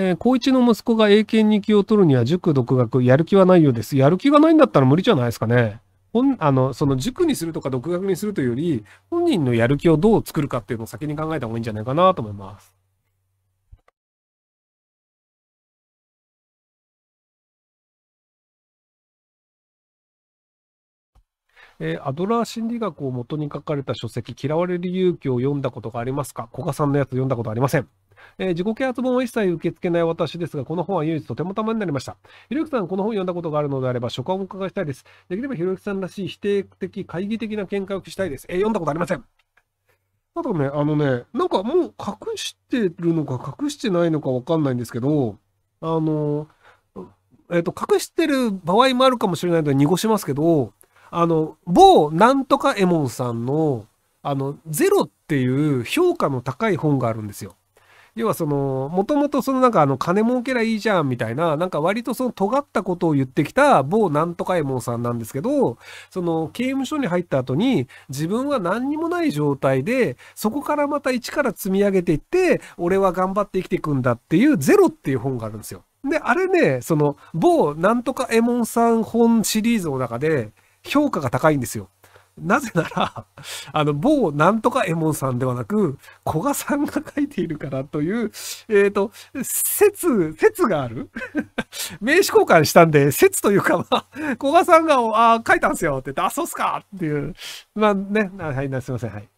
えー、高一の息子が英検2級を取るには塾独学、やる気はないようです。やる気がないんだったら無理じゃないですかね。本あのその塾にするとか独学にするというより、本人のやる気をどう作るかっていうのを先に考えた方がいいんじゃないかなと思います。えー、アドラー心理学を元に書かれた書籍、嫌われる勇気を読んだことがありますか古賀さんのやつ読んだことありません。えー、自己啓発本を一切受け付けない私ですが、この本は唯一とてもたまになりました。ひろゆきさん、この本を読んだことがあるのであれば、書簡を伺いしたいです。できればひろゆきさんらしい否定的、懐疑的な見解を聞きたいです。えー、読んだことありません。あとね、あのね、なんかもう隠してるのか隠してないのかわかんないんですけど、あの、えっ、ー、と、隠してる場合もあるかもしれないので濁しますけど、あの、某なんとかエモンさんの、あの、ゼロっていう評価の高い本があるんですよ。要はそのもともとそのなんかあの金儲けりゃいいじゃんみたいななんか割とその尖ったことを言ってきた某なんとかえもんさんなんですけどその刑務所に入った後に自分は何にもない状態でそこからまた一から積み上げていって俺は頑張って生きていくんだっていう「ゼロ」っていう本があるんですよ。であれねその某なんとかえもんさん本シリーズの中で評価が高いんですよ。なぜなら、あの、某なんとかエモンさんではなく、古賀さんが書いているからという、えっ、ー、と、説、説がある 名刺交換したんで、説というか、まあ、古賀さんが、ああ、書いたんすよって言って、あ、そうっすかっていう。まあね、はい、すいません、はい。